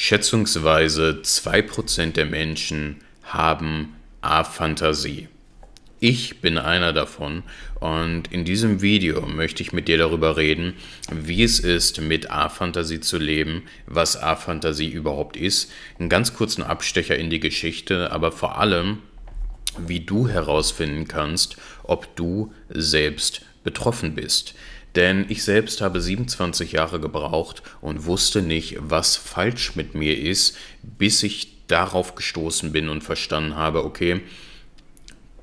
Schätzungsweise 2% der Menschen haben A-Fantasie. Ich bin einer davon und in diesem Video möchte ich mit dir darüber reden, wie es ist, mit A-Fantasie zu leben, was A-Fantasie überhaupt ist, einen ganz kurzen Abstecher in die Geschichte, aber vor allem, wie du herausfinden kannst, ob du selbst betroffen bist. Denn ich selbst habe 27 Jahre gebraucht und wusste nicht, was falsch mit mir ist, bis ich darauf gestoßen bin und verstanden habe, okay,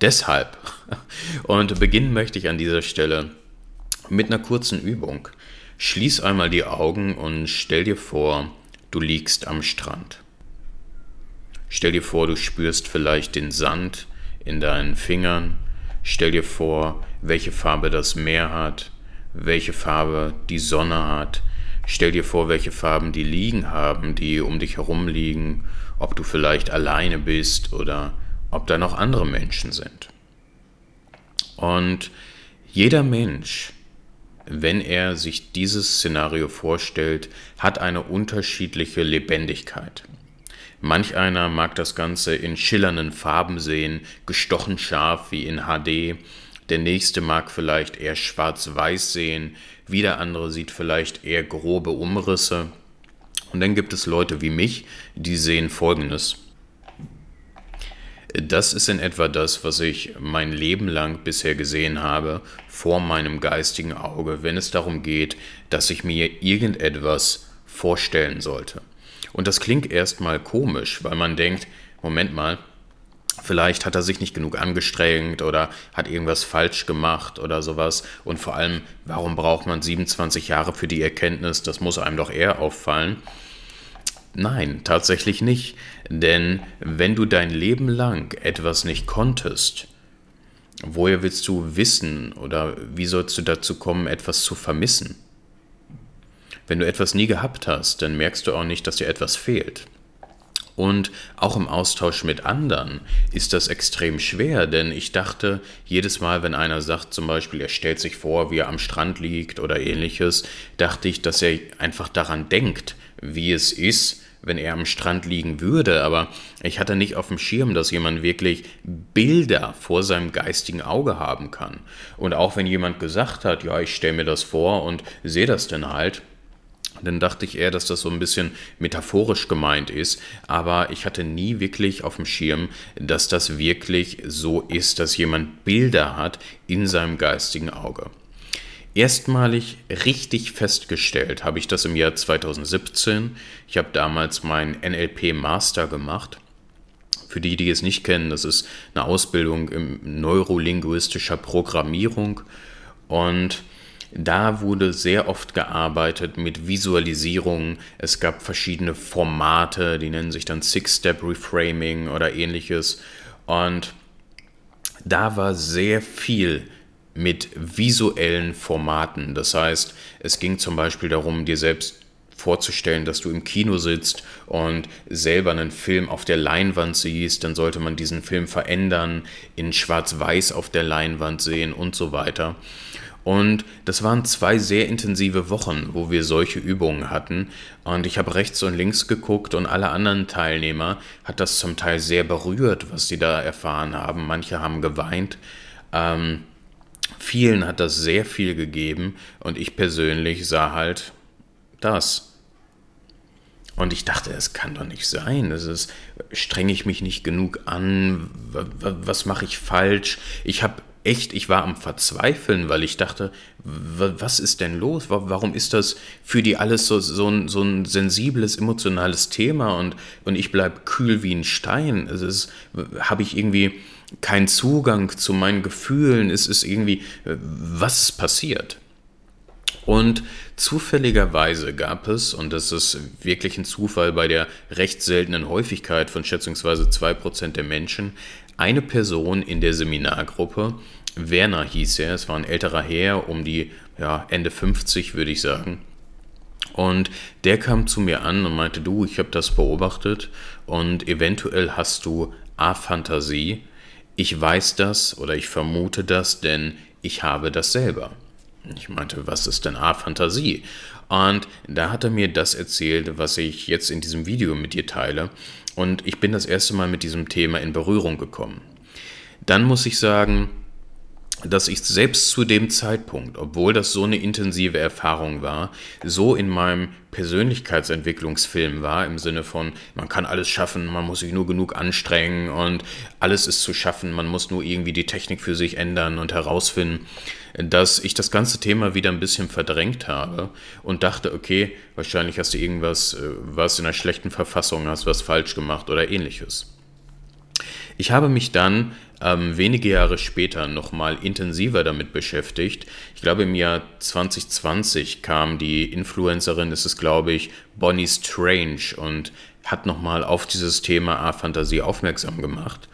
deshalb. Und beginnen möchte ich an dieser Stelle mit einer kurzen Übung. Schließ einmal die Augen und stell dir vor, du liegst am Strand. Stell dir vor, du spürst vielleicht den Sand in deinen Fingern. Stell dir vor, welche Farbe das Meer hat welche Farbe die Sonne hat. Stell dir vor, welche Farben die liegen haben, die um dich herum liegen, ob du vielleicht alleine bist oder ob da noch andere Menschen sind. Und jeder Mensch, wenn er sich dieses Szenario vorstellt, hat eine unterschiedliche Lebendigkeit. Manch einer mag das Ganze in schillernden Farben sehen, gestochen scharf wie in HD, der nächste mag vielleicht eher schwarz-weiß sehen, wieder andere sieht vielleicht eher grobe Umrisse. Und dann gibt es Leute wie mich, die sehen Folgendes. Das ist in etwa das, was ich mein Leben lang bisher gesehen habe vor meinem geistigen Auge, wenn es darum geht, dass ich mir irgendetwas vorstellen sollte. Und das klingt erstmal komisch, weil man denkt, Moment mal, Vielleicht hat er sich nicht genug angestrengt oder hat irgendwas falsch gemacht oder sowas. Und vor allem, warum braucht man 27 Jahre für die Erkenntnis? Das muss einem doch eher auffallen. Nein, tatsächlich nicht. Denn wenn du dein Leben lang etwas nicht konntest, woher willst du wissen oder wie sollst du dazu kommen, etwas zu vermissen? Wenn du etwas nie gehabt hast, dann merkst du auch nicht, dass dir etwas fehlt. Und auch im Austausch mit anderen ist das extrem schwer, denn ich dachte, jedes Mal, wenn einer sagt, zum Beispiel, er stellt sich vor, wie er am Strand liegt oder ähnliches, dachte ich, dass er einfach daran denkt, wie es ist, wenn er am Strand liegen würde, aber ich hatte nicht auf dem Schirm, dass jemand wirklich Bilder vor seinem geistigen Auge haben kann. Und auch wenn jemand gesagt hat, ja, ich stelle mir das vor und sehe das dann halt, dann dachte ich eher, dass das so ein bisschen metaphorisch gemeint ist, aber ich hatte nie wirklich auf dem Schirm, dass das wirklich so ist, dass jemand Bilder hat in seinem geistigen Auge. Erstmalig richtig festgestellt habe ich das im Jahr 2017. Ich habe damals meinen NLP Master gemacht. Für die, die es nicht kennen, das ist eine Ausbildung in neurolinguistischer Programmierung und da wurde sehr oft gearbeitet mit Visualisierungen. Es gab verschiedene Formate, die nennen sich dann Six-Step-Reframing oder ähnliches. Und da war sehr viel mit visuellen Formaten. Das heißt, es ging zum Beispiel darum, dir selbst vorzustellen, dass du im Kino sitzt und selber einen Film auf der Leinwand siehst, dann sollte man diesen Film verändern, in schwarz-weiß auf der Leinwand sehen und so weiter. Und das waren zwei sehr intensive Wochen, wo wir solche Übungen hatten. Und ich habe rechts und links geguckt und alle anderen Teilnehmer hat das zum Teil sehr berührt, was sie da erfahren haben. Manche haben geweint. Ähm, vielen hat das sehr viel gegeben. Und ich persönlich sah halt das. Und ich dachte, es kann doch nicht sein. Das ist, strenge ich mich nicht genug an? Was mache ich falsch? Ich habe echt, ich war am Verzweifeln, weil ich dachte, was ist denn los? Warum ist das für die alles so, so, ein, so ein sensibles, emotionales Thema und, und ich bleibe kühl wie ein Stein? habe ich irgendwie keinen Zugang zu meinen Gefühlen. Es ist irgendwie, was ist passiert? Und zufälligerweise gab es, und das ist wirklich ein Zufall bei der recht seltenen Häufigkeit von schätzungsweise 2% der Menschen, eine Person in der Seminargruppe, Werner hieß er. Es war ein älterer Herr, um die ja, Ende 50, würde ich sagen. Und der kam zu mir an und meinte, du, ich habe das beobachtet und eventuell hast du A-Fantasie. Ich weiß das oder ich vermute das, denn ich habe das selber. Ich meinte, was ist denn A-Fantasie? Und da hat er mir das erzählt, was ich jetzt in diesem Video mit dir teile. Und ich bin das erste Mal mit diesem Thema in Berührung gekommen. Dann muss ich sagen, dass ich selbst zu dem Zeitpunkt, obwohl das so eine intensive Erfahrung war, so in meinem Persönlichkeitsentwicklungsfilm war, im Sinne von, man kann alles schaffen, man muss sich nur genug anstrengen und alles ist zu schaffen, man muss nur irgendwie die Technik für sich ändern und herausfinden, dass ich das ganze Thema wieder ein bisschen verdrängt habe und dachte, okay, wahrscheinlich hast du irgendwas, äh, was in einer schlechten Verfassung, hast was falsch gemacht oder ähnliches. Ich habe mich dann ähm, wenige Jahre später nochmal intensiver damit beschäftigt. Ich glaube, im Jahr 2020 kam die Influencerin, ist es glaube ich Bonnie Strange und hat nochmal auf dieses Thema A-Fantasie aufmerksam gemacht.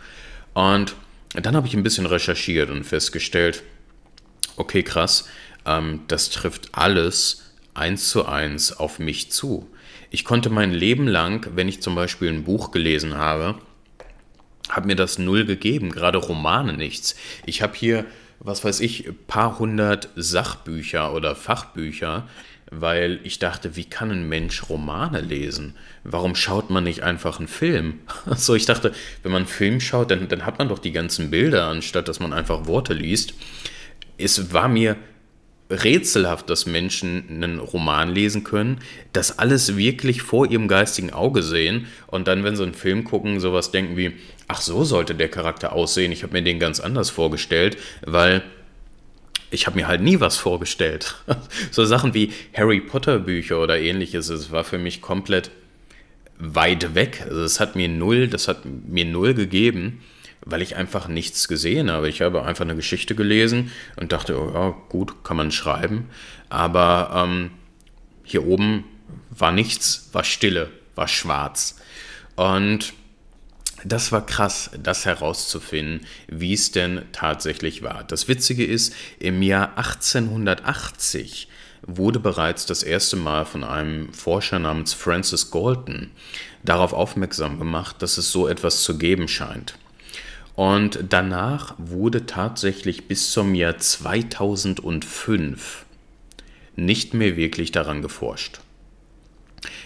Und dann habe ich ein bisschen recherchiert und festgestellt, okay, krass, ähm, das trifft alles eins zu eins auf mich zu. Ich konnte mein Leben lang, wenn ich zum Beispiel ein Buch gelesen habe, hat mir das null gegeben, gerade Romane nichts. Ich habe hier, was weiß ich, ein paar hundert Sachbücher oder Fachbücher, weil ich dachte, wie kann ein Mensch Romane lesen? Warum schaut man nicht einfach einen Film? So, ich dachte, wenn man einen Film schaut, dann, dann hat man doch die ganzen Bilder, anstatt dass man einfach Worte liest. Es war mir rätselhaft, dass Menschen einen Roman lesen können, das alles wirklich vor ihrem geistigen Auge sehen und dann, wenn sie einen Film gucken, sowas denken wie, ach so sollte der Charakter aussehen, ich habe mir den ganz anders vorgestellt, weil ich habe mir halt nie was vorgestellt. so Sachen wie Harry Potter Bücher oder ähnliches, es war für mich komplett weit weg. Also es hat mir null, das hat mir null gegeben weil ich einfach nichts gesehen habe. Ich habe einfach eine Geschichte gelesen und dachte, oh, ja, gut, kann man schreiben. Aber ähm, hier oben war nichts, war Stille, war schwarz. Und das war krass, das herauszufinden, wie es denn tatsächlich war. Das Witzige ist, im Jahr 1880 wurde bereits das erste Mal von einem Forscher namens Francis Galton darauf aufmerksam gemacht, dass es so etwas zu geben scheint. Und danach wurde tatsächlich bis zum Jahr 2005 nicht mehr wirklich daran geforscht.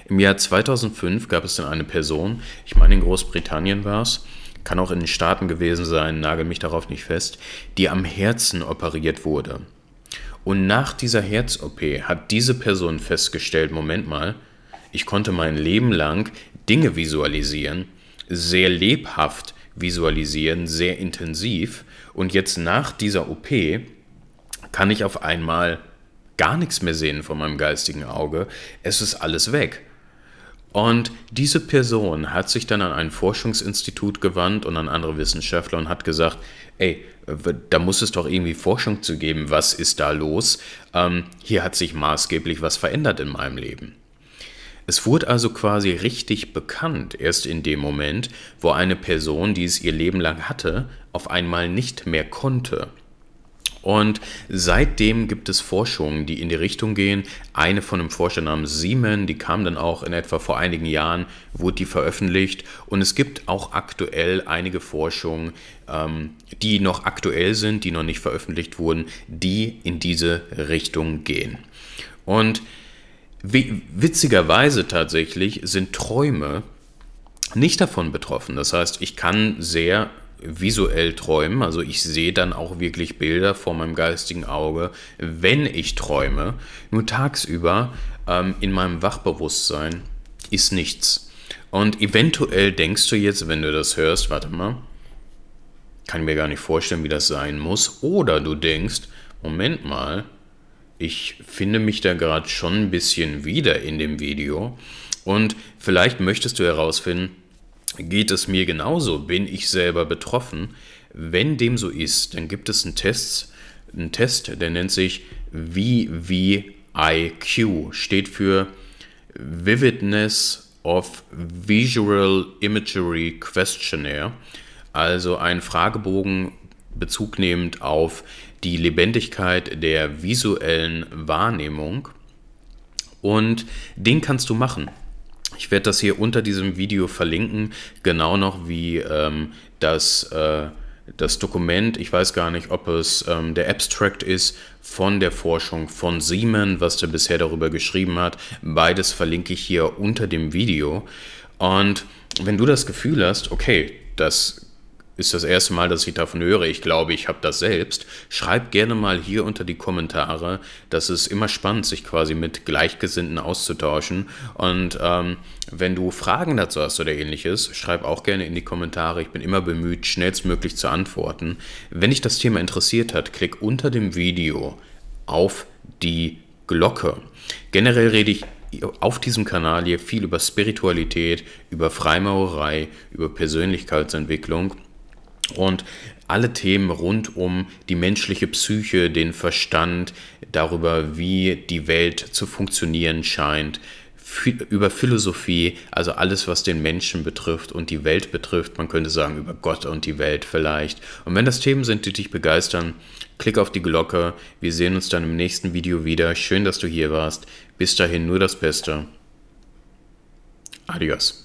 Im Jahr 2005 gab es dann eine Person, ich meine in Großbritannien war es, kann auch in den Staaten gewesen sein, nagel mich darauf nicht fest, die am Herzen operiert wurde. Und nach dieser Herz-OP hat diese Person festgestellt, Moment mal, ich konnte mein Leben lang Dinge visualisieren, sehr lebhaft Visualisieren sehr intensiv. Und jetzt nach dieser OP kann ich auf einmal gar nichts mehr sehen von meinem geistigen Auge. Es ist alles weg. Und diese Person hat sich dann an ein Forschungsinstitut gewandt und an andere Wissenschaftler und hat gesagt, ey, da muss es doch irgendwie Forschung zu geben, was ist da los? Ähm, hier hat sich maßgeblich was verändert in meinem Leben. Es wurde also quasi richtig bekannt, erst in dem Moment, wo eine Person, die es ihr Leben lang hatte, auf einmal nicht mehr konnte. Und seitdem gibt es Forschungen, die in die Richtung gehen. Eine von einem Forscher namens Siemen, die kam dann auch in etwa vor einigen Jahren, wurde die veröffentlicht. Und es gibt auch aktuell einige Forschungen, ähm, die noch aktuell sind, die noch nicht veröffentlicht wurden, die in diese Richtung gehen. Und Witzigerweise tatsächlich sind Träume nicht davon betroffen. Das heißt, ich kann sehr visuell träumen, also ich sehe dann auch wirklich Bilder vor meinem geistigen Auge, wenn ich träume. Nur tagsüber ähm, in meinem Wachbewusstsein ist nichts. Und eventuell denkst du jetzt, wenn du das hörst, warte mal, kann ich mir gar nicht vorstellen, wie das sein muss. Oder du denkst, Moment mal, ich finde mich da gerade schon ein bisschen wieder in dem Video und vielleicht möchtest du herausfinden, geht es mir genauso, bin ich selber betroffen? Wenn dem so ist, dann gibt es einen Test, einen Test, der nennt sich VVIQ, steht für Vividness of Visual Imagery Questionnaire, also ein Fragebogen bezugnehmend auf die Lebendigkeit der visuellen Wahrnehmung. Und den kannst du machen. Ich werde das hier unter diesem Video verlinken, genau noch wie ähm, das, äh, das Dokument, ich weiß gar nicht, ob es ähm, der Abstract ist von der Forschung von Siemen, was der bisher darüber geschrieben hat. Beides verlinke ich hier unter dem Video. Und wenn du das Gefühl hast, okay, das ist das erste Mal, dass ich davon höre. Ich glaube, ich habe das selbst. Schreibt gerne mal hier unter die Kommentare. Das ist immer spannend, sich quasi mit Gleichgesinnten auszutauschen. Und ähm, wenn du Fragen dazu hast oder ähnliches, schreib auch gerne in die Kommentare. Ich bin immer bemüht, schnellstmöglich zu antworten. Wenn dich das Thema interessiert hat, klick unter dem Video auf die Glocke. Generell rede ich auf diesem Kanal hier viel über Spiritualität, über Freimaurerei, über Persönlichkeitsentwicklung. Und alle Themen rund um die menschliche Psyche, den Verstand, darüber, wie die Welt zu funktionieren scheint, über Philosophie, also alles, was den Menschen betrifft und die Welt betrifft. Man könnte sagen, über Gott und die Welt vielleicht. Und wenn das Themen sind, die dich begeistern, klick auf die Glocke. Wir sehen uns dann im nächsten Video wieder. Schön, dass du hier warst. Bis dahin nur das Beste. Adios.